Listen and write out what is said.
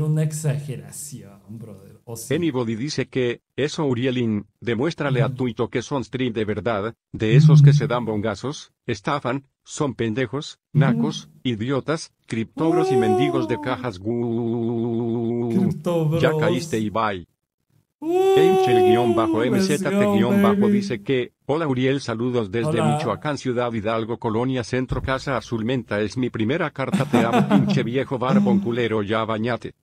una exageración, brother. Anybody dice que, eso Urielin, demuéstrale a Tuito que son stream de verdad, de esos que se dan bongazos, estafan, son pendejos, nacos, idiotas, criptobros y mendigos de uh. cajas. Ya caíste y bye. Uh, bajo mzt dice que, hola Uriel, saludos desde Michoacán, Ciudad Hidalgo, Colonia Centro, Casa Azul Menta, es mi primera carta, te amo pinche viejo barbón culero, ya bañate.